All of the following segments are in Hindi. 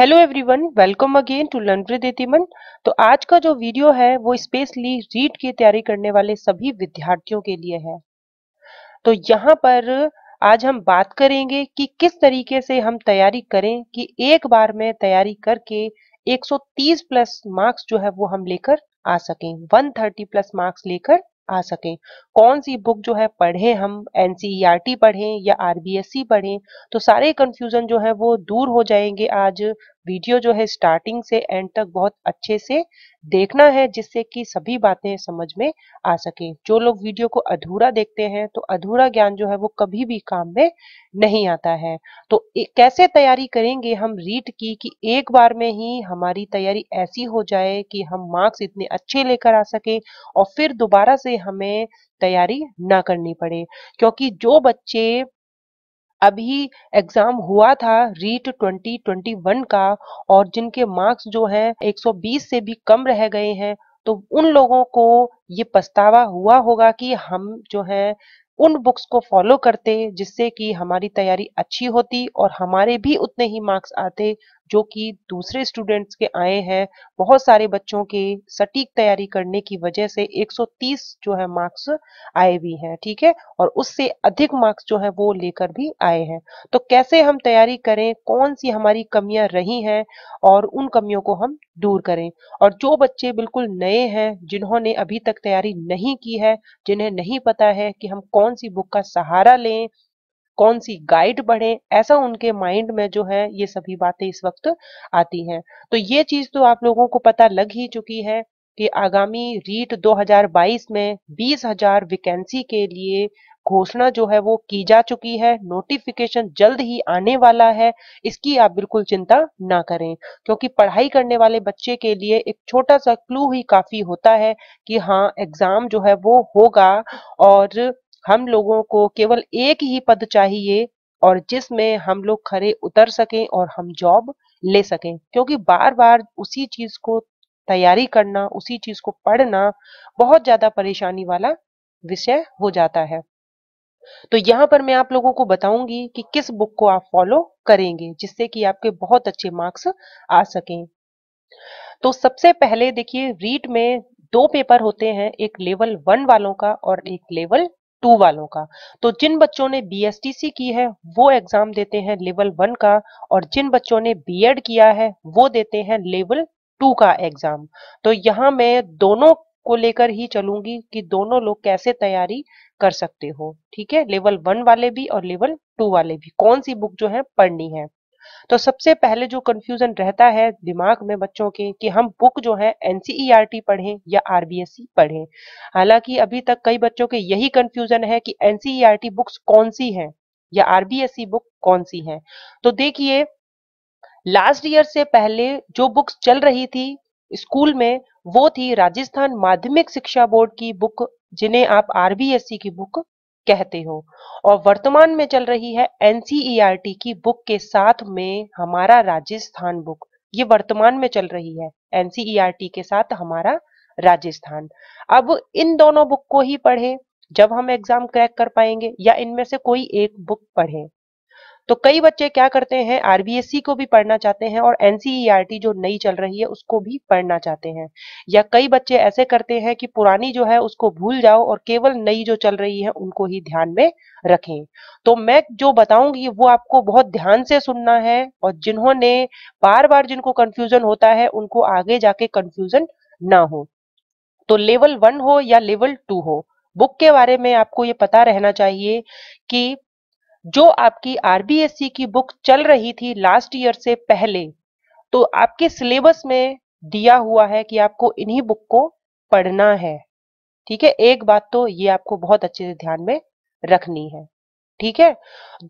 hello everyone welcome again to learn with एतिमन तो आज का जो वीडियो है वो स्पेशली रीट की तैयारी करने वाले सभी विद्यार्थियों के लिए है तो यहाँ पर आज हम बात करेंगे कि किस तरीके से हम तैयारी करें कि एक बार में तैयारी करके 130 प्लस मार्क्स जो है वो हम लेकर आ सकें 130 प्लस मार्क्स लेकर आ सकें कौन सी बुक जो है पढ़ें हम एनसीईआरटी e पढ़ें या आरबीएससी पढ़ें तो सारे कंफ्यूजन जो है वो दूर हो जाएंगे आज वीडियो जो है स्टार्टिंग से एंड तक बहुत अच्छे से देखना है जिससे कि सभी बातें समझ में आ सके जो लोग वीडियो को अधूरा देखते हैं तो अधूरा ज्ञान जो है वो कभी भी काम में नहीं आता है तो कैसे तैयारी करेंगे हम रीट की कि एक बार में ही हमारी तैयारी ऐसी हो जाए कि हम मार्क्स इतने अच्छे लेकर आ सके और फिर दोबारा से हमें तैयारी ना करनी पड़े क्योंकि जो बच्चे अभी एग्जाम हुआ था रीट 2021 का और जिनके मार्क्स जो हैं 120 से भी कम रह गए हैं तो उन लोगों को ये पछतावा हुआ होगा कि हम जो है उन बुक्स को फॉलो करते जिससे कि हमारी तैयारी अच्छी होती और हमारे भी उतने ही मार्क्स आते जो कि दूसरे स्टूडेंट्स के आए हैं बहुत सारे बच्चों के सटीक तैयारी करने की वजह से 130 जो है मार्क्स आए भी हैं ठीक है और उससे अधिक मार्क्स जो है वो लेकर भी आए हैं तो कैसे हम तैयारी करें कौन सी हमारी कमियां रही हैं और उन कमियों को हम दूर करें और जो बच्चे बिल्कुल नए हैं जिन्होंने अभी तक तैयारी नहीं की है जिन्हें नहीं पता है कि हम कौन सी बुक का सहारा लें कौन सी गाइड बढ़े ऐसा उनके माइंड में जो है ये सभी बातें इस वक्त आती हैं तो ये चीज तो आप लोगों को पता लग ही चुकी है कि आगामी रीट 2022 में 20,000 वैकेंसी के लिए घोषणा जो है वो की जा चुकी है नोटिफिकेशन जल्द ही आने वाला है इसकी आप बिल्कुल चिंता ना करें क्योंकि पढ़ाई करने वाले बच्चे के लिए एक छोटा सा क्लू ही काफी होता है कि हाँ एग्जाम जो है वो होगा और हम लोगों को केवल एक ही पद चाहिए और जिसमें हम लोग खरे उतर सकें और हम जॉब ले सकें क्योंकि बार बार उसी चीज को तैयारी करना उसी चीज को पढ़ना बहुत ज्यादा परेशानी वाला विषय हो जाता है तो यहाँ पर मैं आप लोगों को बताऊंगी कि किस बुक को आप फॉलो करेंगे जिससे कि आपके बहुत अच्छे मार्क्स आ सकें तो सबसे पहले देखिए रीट में दो पेपर होते हैं एक लेवल वन वालों का और एक लेवल टू वालों का तो जिन बच्चों ने बी की है वो एग्जाम देते हैं लेवल वन का और जिन बच्चों ने बी किया है वो देते हैं लेवल टू का एग्जाम तो यहाँ मैं दोनों को लेकर ही चलूंगी कि दोनों लोग कैसे तैयारी कर सकते हो ठीक है लेवल वन वाले भी और लेवल टू वाले भी कौन सी बुक जो है पढ़नी है तो सबसे पहले जो कंफ्यूजन रहता है दिमाग में बच्चों के कि हम बुक जो है एनसीईआरटी e पढ़ें या आरबीएससी e पढ़ें हालांकि अभी तक कई बच्चों के यही कंफ्यूजन है कि एनसीईआरटी बुक्स e कौन सी हैं या आरबीएससी बुक कौन सी हैं तो देखिए लास्ट ईयर से पहले जो बुक्स चल रही थी स्कूल में वो थी राजस्थान माध्यमिक शिक्षा बोर्ड की बुक जिन्हें आप आरबीएससी की बुक कहते हो और वर्तमान में चल रही है एनसीईआरटी e की बुक के साथ में हमारा राजस्थान बुक ये वर्तमान में चल रही है एनसीईआरटी e के साथ हमारा राजस्थान अब इन दोनों बुक को ही पढ़े जब हम एग्जाम क्रैक कर पाएंगे या इनमें से कोई एक बुक पढ़े तो कई बच्चे क्या करते हैं आरबीएससी को भी पढ़ना चाहते हैं और एनसीईआरटी e e जो नई चल रही है उसको भी पढ़ना चाहते हैं या कई बच्चे ऐसे करते हैं कि पुरानी जो है उसको भूल जाओ और केवल नई जो चल रही है उनको ही ध्यान में रखें तो मैं जो बताऊंगी वो आपको बहुत ध्यान से सुनना है और जिन्होंने बार बार जिनको कंफ्यूजन होता है उनको आगे जाके कंफ्यूजन ना हो तो लेवल वन हो या लेवल टू हो बुक के बारे में आपको ये पता रहना चाहिए कि जो आपकी आरबीएससी की बुक चल रही थी लास्ट ईयर से पहले तो आपके सिलेबस में दिया हुआ है कि आपको इन्हीं बुक को पढ़ना है ठीक है एक बात तो ये आपको बहुत अच्छे से ध्यान में रखनी है ठीक है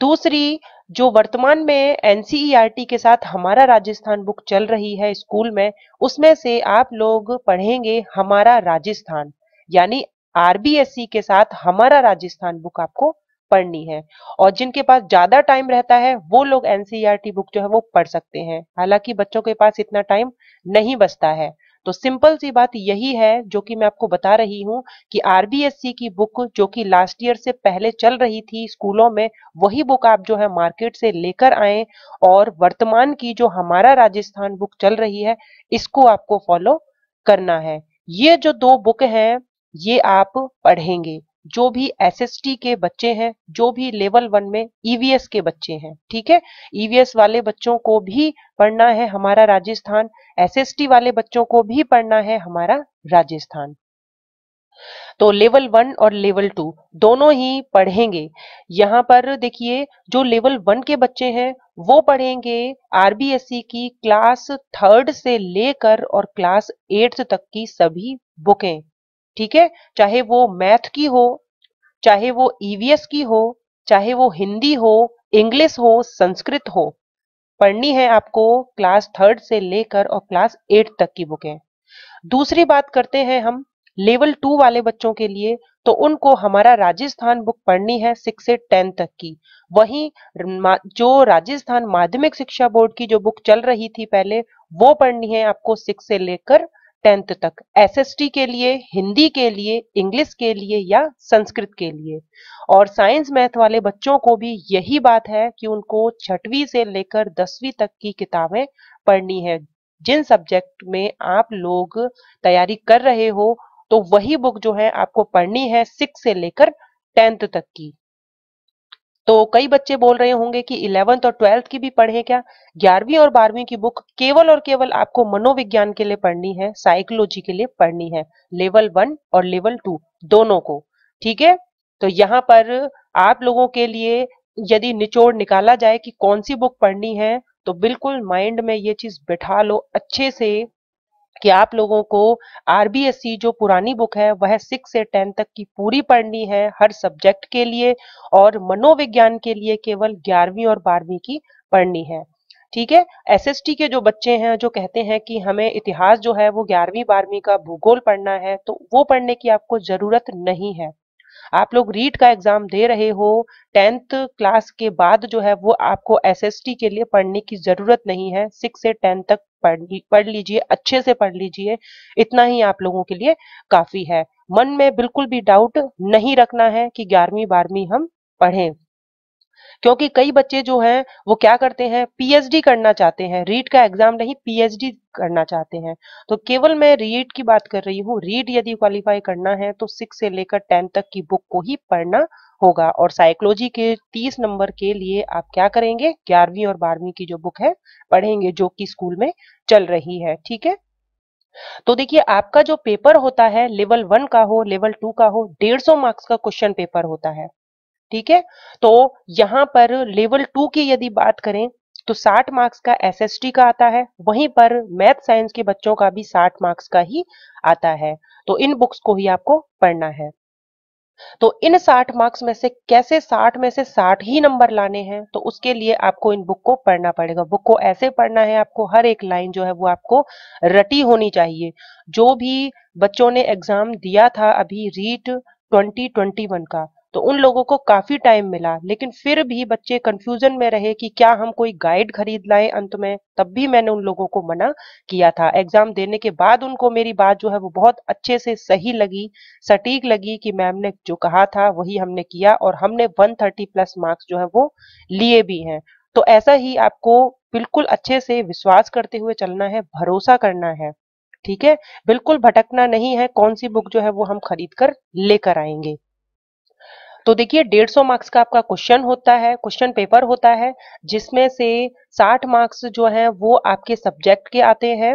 दूसरी जो वर्तमान में एनसीईआरटी e के साथ हमारा राजस्थान बुक चल रही है स्कूल में उसमें से आप लोग पढ़ेंगे हमारा राजस्थान यानी आरबीएससी के साथ हमारा राजस्थान बुक आपको पढ़नी है और जिनके पास ज्यादा टाइम रहता है वो लोग एनसीईआरटी बुक e जो है वो पढ़ सकते हैं हालांकि बच्चों के पास इतना टाइम नहीं बचता है तो सिंपल सी बात यही है जो कि मैं आपको बता रही हूँ कि आरबीएससी की बुक जो कि लास्ट ईयर से पहले चल रही थी स्कूलों में वही बुक आप जो है मार्केट से लेकर आए और वर्तमान की जो हमारा राजस्थान बुक चल रही है इसको आपको फॉलो करना है ये जो दो बुक है ये आप पढ़ेंगे जो भी एसएसटी के बच्चे हैं जो भी लेवल वन में ईवीएस e के बच्चे हैं ठीक है ईवीएस e वाले बच्चों को भी पढ़ना है हमारा राजस्थान एसएसटी वाले बच्चों को भी पढ़ना है हमारा राजस्थान तो लेवल वन और लेवल टू दोनों ही पढ़ेंगे यहाँ पर देखिए जो लेवल वन के बच्चे हैं वो पढ़ेंगे आरबीएससी e की क्लास थर्ड से लेकर और क्लास एट्थ तक की सभी बुकें ठीक है चाहे वो मैथ की हो चाहे वो ईवीएस e की हो चाहे वो हिंदी हो इंग्लिश हो संस्कृत हो पढ़नी है आपको क्लास थर्ड से लेकर और क्लास एट तक की बुकें दूसरी बात करते हैं हम लेवल टू वाले बच्चों के लिए तो उनको हमारा राजस्थान बुक पढ़नी है सिक्स से टेन तक की वहीं जो राजस्थान माध्यमिक शिक्षा बोर्ड की जो बुक चल रही थी पहले वो पढ़नी है आपको सिक्स से लेकर टेंथ तक एसएसटी के लिए हिंदी के लिए इंग्लिश के लिए या संस्कृत के लिए और साइंस मैथ वाले बच्चों को भी यही बात है कि उनको छठवीं से लेकर दसवीं तक की किताबें पढ़नी है जिन सब्जेक्ट में आप लोग तैयारी कर रहे हो तो वही बुक जो है आपको पढ़नी है सिक्स से लेकर टेंथ तक की तो कई बच्चे बोल रहे होंगे कि इलेवंथ और ट्वेल्थ की भी पढ़े क्या ग्यारहवीं और बारहवीं की बुक केवल और केवल आपको मनोविज्ञान के लिए पढ़नी है साइकोलॉजी के लिए पढ़नी है लेवल वन और लेवल टू दोनों को ठीक है तो यहाँ पर आप लोगों के लिए यदि निचोड़ निकाला जाए कि कौन सी बुक पढ़नी है तो बिल्कुल माइंड में ये चीज बैठा लो अच्छे से कि आप लोगों को आरबीएससी e जो पुरानी बुक है वह सिक्स से टेंथ तक की पूरी पढ़नी है हर सब्जेक्ट के लिए और मनोविज्ञान के लिए केवल ग्यारहवीं और बारहवीं की पढ़नी है ठीक है एसएसटी के जो बच्चे हैं जो कहते हैं कि हमें इतिहास जो है वो ग्यारहवीं बारहवीं का भूगोल पढ़ना है तो वो पढ़ने की आपको जरूरत नहीं है आप लोग रीट का एग्जाम दे रहे हो टेंथ क्लास के बाद जो है वो आपको एसएसटी के लिए पढ़ने की जरूरत नहीं है सिक्स से टेंथ तक पढ़ पढ़ लीजिए अच्छे से पढ़ लीजिए इतना ही आप लोगों के लिए काफी है मन में बिल्कुल भी डाउट नहीं रखना है कि ग्यारहवीं बारहवीं हम पढ़ें क्योंकि कई बच्चे जो हैं वो क्या करते हैं पीएचडी करना चाहते हैं रीट का एग्जाम नहीं पीएचडी करना चाहते हैं तो केवल मैं रीट की बात कर रही हूँ रीट यदि क्वालिफाई करना है तो सिक्स से लेकर टेन तक की बुक को ही पढ़ना होगा और साइकोलॉजी के तीस नंबर के लिए आप क्या करेंगे ग्यारहवीं और बारहवीं की जो बुक है पढ़ेंगे जो कि स्कूल में चल रही है ठीक है तो देखिए आपका जो पेपर होता है लेवल वन का हो लेवल टू का हो डेढ़ सौ मार्क्स का क्वेश्चन पेपर होता है ठीक है तो यहाँ पर लेवल टू की यदि बात करें तो 60 मार्क्स का एसएसटी का आता है वहीं पर मैथ साइंस के बच्चों का भी 60 मार्क्स का ही आता है तो इन बुक्स को ही आपको पढ़ना है तो इन 60 मार्क्स में से कैसे 60 में से 60 ही नंबर लाने हैं तो उसके लिए आपको इन बुक को पढ़ना पड़ेगा बुक को ऐसे पढ़ना है आपको हर एक लाइन जो है वो आपको रटी होनी चाहिए जो भी बच्चों ने एग्जाम दिया था अभी रीट 2021 का तो उन लोगों को काफी टाइम मिला लेकिन फिर भी बच्चे कंफ्यूजन में रहे कि क्या हम कोई गाइड खरीद लाए अंत में तब भी मैंने उन लोगों को मना किया था एग्जाम देने के बाद उनको मेरी बात जो है वो बहुत अच्छे से सही लगी सटीक लगी कि मैम ने जो कहा था वही हमने किया और हमने वन प्लस मार्क्स जो है वो लिए भी हैं तो ऐसा ही आपको बिल्कुल अच्छे से विश्वास करते हुए चलना है भरोसा करना है ठीक है बिल्कुल भटकना नहीं है कौन सी बुक जो है वो हम खरीद कर लेकर आएंगे तो देखिए डेढ़ सौ मार्क्स का आपका क्वेश्चन होता है क्वेश्चन पेपर होता है जिसमें से साठ मार्क्स जो है वो आपके सब्जेक्ट के आते हैं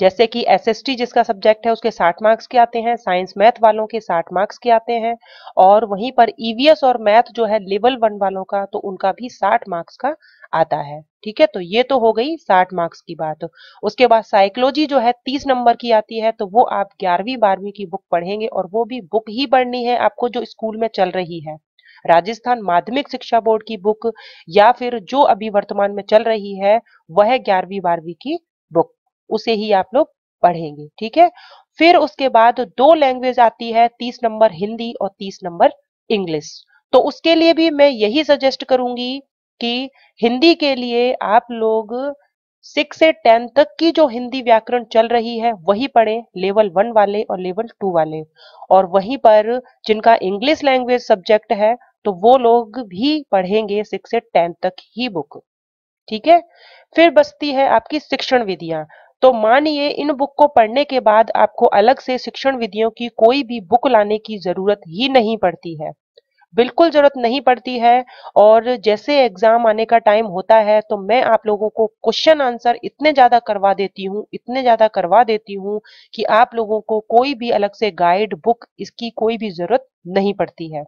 जैसे कि एसएसटी जिसका सब्जेक्ट है उसके 60 मार्क्स के आते हैं साइंस मैथ वालों के 60 मार्क्स के आते हैं और वहीं पर ईवीएस e और मैथ जो है लेवल वन वालों का तो उनका भी 60 मार्क्स का आता है ठीक है तो ये तो हो गई 60 मार्क्स की बात उसके बाद साइकोलॉजी जो है 30 नंबर की आती है तो वो आप ग्यारहवीं बारहवीं की बुक पढ़ेंगे और वो भी बुक ही पढ़नी है आपको जो स्कूल में चल रही है राजस्थान माध्यमिक शिक्षा बोर्ड की बुक या फिर जो अभी वर्तमान में चल रही है वह ग्यारहवीं बारहवीं की उसे ही आप लोग पढ़ेंगे ठीक है फिर उसके बाद दो लैंग्वेज आती है तीस नंबर हिंदी और तीस नंबर इंग्लिश तो उसके लिए भी मैं यही सजेस्ट करूंगी कि हिंदी के लिए आप लोग सिक्स से टेन तक की जो हिंदी व्याकरण चल रही है वही पढ़ें लेवल वन वाले और लेवल टू वाले और वहीं पर जिनका इंग्लिश लैंग्वेज सब्जेक्ट है तो वो लोग भी पढ़ेंगे सिक्स से टेन तक ही बुक ठीक है फिर बसती है आपकी शिक्षण विधियां तो मानिए इन बुक को पढ़ने के बाद आपको अलग से शिक्षण विधियों की कोई भी बुक लाने की जरूरत ही नहीं पड़ती है बिल्कुल जरूरत नहीं पड़ती है और जैसे एग्जाम आने का टाइम होता है तो मैं आप लोगों को क्वेश्चन आंसर इतने ज्यादा करवा देती हूँ इतने ज्यादा करवा देती हूँ कि आप लोगों को कोई भी अलग से गाइड बुक इसकी कोई भी जरूरत नहीं पड़ती है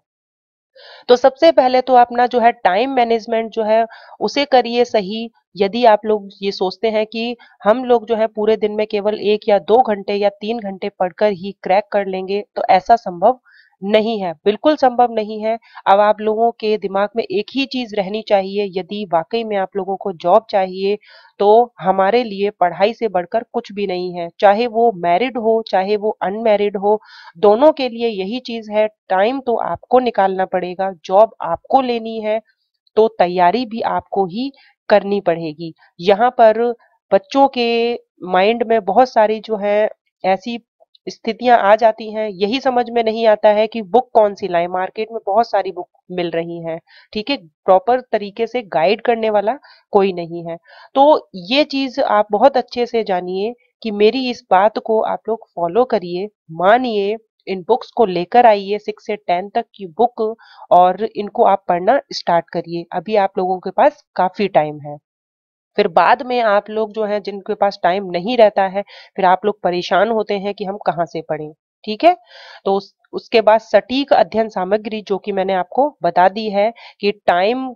तो सबसे पहले तो अपना जो है टाइम मैनेजमेंट जो है उसे करिए सही यदि आप लोग ये सोचते हैं कि हम लोग जो है पूरे दिन में केवल एक या दो घंटे या तीन घंटे पढ़कर ही क्रैक कर लेंगे तो ऐसा संभव नहीं है बिल्कुल संभव नहीं है अब आप लोगों के दिमाग में एक ही चीज रहनी चाहिए यदि वाकई में आप लोगों को जॉब चाहिए तो हमारे लिए पढ़ाई से बढ़कर कुछ भी नहीं है चाहे वो मैरिड हो चाहे वो अनमैरिड हो दोनों के लिए यही चीज है टाइम तो आपको निकालना पड़ेगा जॉब आपको लेनी है तो तैयारी भी आपको ही करनी पड़ेगी यहाँ पर बच्चों के माइंड में बहुत सारी जो है ऐसी स्थितियां आ जाती हैं यही समझ में नहीं आता है कि बुक कौन सी लाए मार्केट में बहुत सारी बुक मिल रही हैं ठीक है प्रॉपर तरीके से गाइड करने वाला कोई नहीं है तो ये चीज आप बहुत अच्छे से जानिए कि मेरी इस बात को आप लोग फॉलो करिए मानिए इन बुक्स को लेकर आइए सिक्स से टेन तक की बुक और इनको आप पढ़ना स्टार्ट करिए अभी आप लोगों के पास काफी टाइम है फिर बाद में आप लोग जो है जिनके पास टाइम नहीं रहता है फिर आप लोग परेशान होते हैं कि हम कहाँ से पढ़ें ठीक है तो उस, उसके बाद सटीक अध्ययन सामग्री जो कि मैंने आपको बता दी है कि टाइम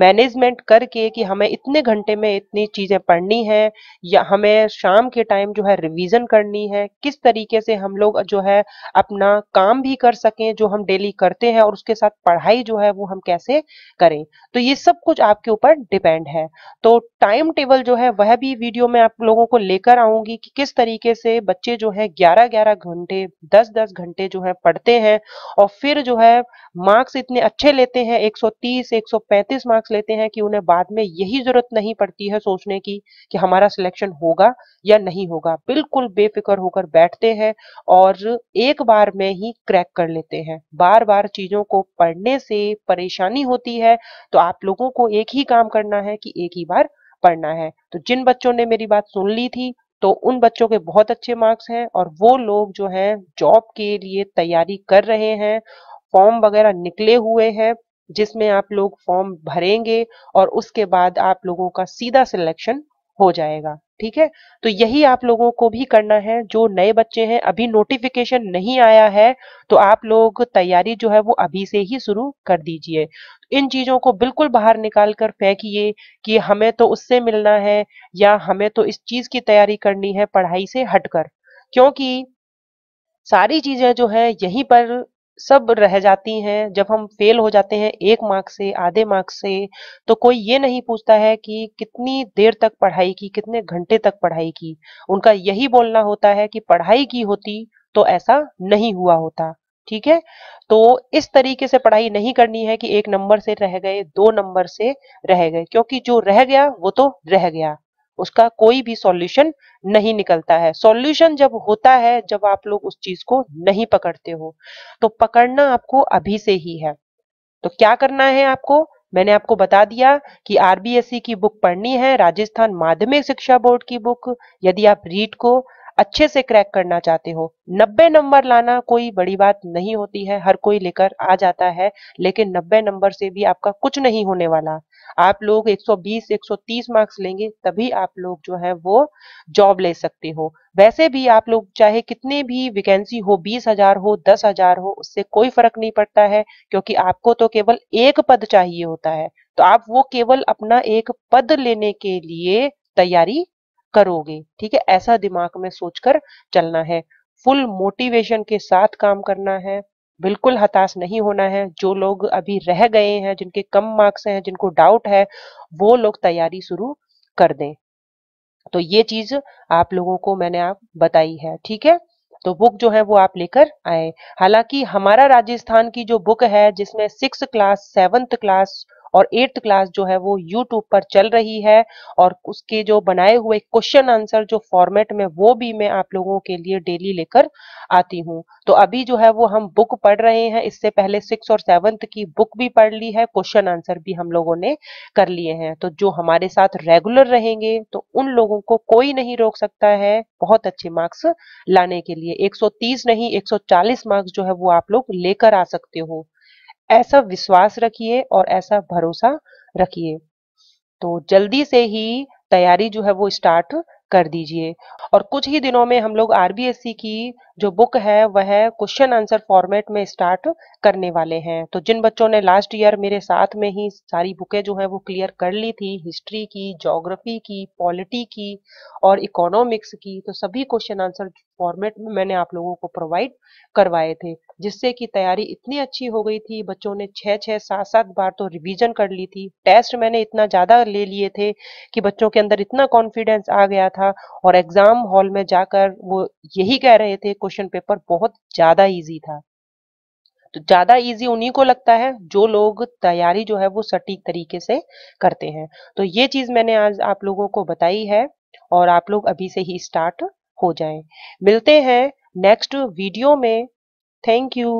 मैनेजमेंट करके कि हमें इतने घंटे में इतनी चीज़ें पढ़नी है या हमें शाम के टाइम जो है रिवीजन करनी है किस तरीके से हम लोग जो है अपना काम भी कर सकें जो हम डेली करते हैं और उसके साथ पढ़ाई जो है वो हम कैसे करें तो ये सब कुछ आपके ऊपर डिपेंड है तो टाइम टेबल जो है वह भी वीडियो में आप लोगों को लेकर आऊंगी कि किस तरीके से बच्चे जो है ग्यारह ग्यारह घंटे दस दस घंटे जो है पढ़ते हैं और फिर जो है मार्क्स इतने अच्छे लेते हैं एक सौ मार्क्स मार्क्स लेते हैं कि उन्हें बाद में यही जरूरत नहीं पड़ती है सोचने की कि हमारा सिलेक्शन होगा या नहीं होगा बिल्कुल बेफिक्र होकर बैठते हैं और एक बार में ही क्रैक कर लेते हैं बार बार चीजों को पढ़ने से परेशानी होती है तो आप लोगों को एक ही काम करना है कि एक ही बार पढ़ना है तो जिन बच्चों ने मेरी बात सुन ली थी तो उन बच्चों के बहुत अच्छे मार्क्स हैं और वो लोग जो हैं जॉब के लिए तैयारी कर रहे हैं फॉर्म वगैरह निकले हुए हैं जिसमें आप लोग फॉर्म भरेंगे और उसके बाद आप लोगों का सीधा सिलेक्शन हो जाएगा ठीक है तो यही आप लोगों को भी करना है जो नए बच्चे हैं अभी नोटिफिकेशन नहीं आया है तो आप लोग तैयारी जो है वो अभी से ही शुरू कर दीजिए इन चीजों को बिल्कुल बाहर निकाल कर फेंकिए कि हमें तो उससे मिलना है या हमें तो इस चीज की तैयारी करनी है पढ़ाई से हटकर क्योंकि सारी चीजें जो है यहीं पर सब रह जाती हैं जब हम फेल हो जाते हैं एक मार्क से आधे मार्क से तो कोई ये नहीं पूछता है कि कितनी देर तक पढ़ाई की कितने घंटे तक पढ़ाई की उनका यही बोलना होता है कि पढ़ाई की होती तो ऐसा नहीं हुआ होता ठीक है तो इस तरीके से पढ़ाई नहीं करनी है कि एक नंबर से रह गए दो नंबर से रह गए क्योंकि जो रह गया वो तो रह गया उसका कोई भी सॉल्यूशन नहीं निकलता है सॉल्यूशन जब होता है जब आप लोग उस चीज को नहीं पकड़ते हो तो पकड़ना आपको अभी से ही है तो क्या करना है आपको मैंने आपको बता दिया कि आरबीएससी e की बुक पढ़नी है राजस्थान माध्यमिक शिक्षा बोर्ड की बुक यदि आप रीट को अच्छे से क्रैक करना चाहते हो 90 नंबर लाना कोई बड़ी बात नहीं होती है हर कोई लेकर आ जाता है लेकिन 90 नंबर से भी आपका कुछ नहीं होने वाला आप लोग 120 130 मार्क्स लेंगे तभी आप लोग जो है वो जॉब ले सकते हो वैसे भी आप लोग चाहे कितने भी वैकेंसी हो बीस हजार हो दस हजार हो उससे कोई फर्क नहीं पड़ता है क्योंकि आपको तो केवल एक पद चाहिए होता है तो आप वो केवल अपना एक पद लेने के लिए तैयारी करोगे ठीक है ऐसा दिमाग में सोचकर चलना है फुल मोटिवेशन के साथ काम करना है बिल्कुल हताश नहीं होना है जो लोग अभी रह गए हैं जिनके कम मार्क्स हैं जिनको डाउट है वो लोग तैयारी शुरू कर दें तो ये चीज आप लोगों को मैंने आप बताई है ठीक है तो बुक जो है वो आप लेकर आए हालांकि हमारा राजस्थान की जो बुक है जिसमें सिक्स क्लास सेवंथ क्लास और एट्थ क्लास जो है वो यूट्यूब पर चल रही है और उसके जो बनाए हुए क्वेश्चन आंसर जो फॉर्मेट में वो भी मैं आप लोगों के लिए डेली लेकर आती हूँ तो अभी जो है वो हम बुक पढ़ रहे हैं इससे पहले सिक्स और सेवन्थ की बुक भी पढ़ ली है क्वेश्चन आंसर भी हम लोगों ने कर लिए हैं तो जो हमारे साथ रेगुलर रहेंगे तो उन लोगों को कोई नहीं रोक सकता है बहुत अच्छे मार्क्स लाने के लिए 130 नहीं 140 मार्क्स जो है वो आप लोग लेकर आ सकते हो ऐसा विश्वास रखिए और ऐसा भरोसा रखिए तो जल्दी से ही तैयारी जो है वो स्टार्ट कर दीजिए और कुछ ही दिनों में हम लोग आरबीएससी की जो बुक है वह क्वेश्चन आंसर फॉर्मेट में स्टार्ट करने वाले हैं तो जिन बच्चों ने लास्ट ईयर मेरे साथ में ही सारी बुकें जो है वो क्लियर कर ली थी हिस्ट्री की जोग्राफी की पॉलिटी की और इकोनॉमिक्स की तो सभी क्वेश्चन आंसर फॉर्मेट में मैंने आप लोगों को प्रोवाइड करवाए थे जिससे कि तैयारी इतनी अच्छी हो गई थी बच्चों ने छह छह सात सात बार तो रिवीजन कर ली थी टेस्ट मैंने इतना ज़्यादा ले लिए थे कि बच्चों के अंदर इतना कॉन्फिडेंस आ गया था और एग्ज़ाम हॉल में जाकर वो यही कह रहे थे क्वेश्चन पेपर बहुत ज्यादा ईजी था तो ज्यादा इजी उन्हीं को लगता है जो लोग तैयारी जो है वो सटीक तरीके से करते हैं तो ये चीज मैंने आज आप लोगों को बताई है और आप लोग अभी से ही स्टार्ट हो जाएं मिलते हैं नेक्स्ट वीडियो में थैंक यू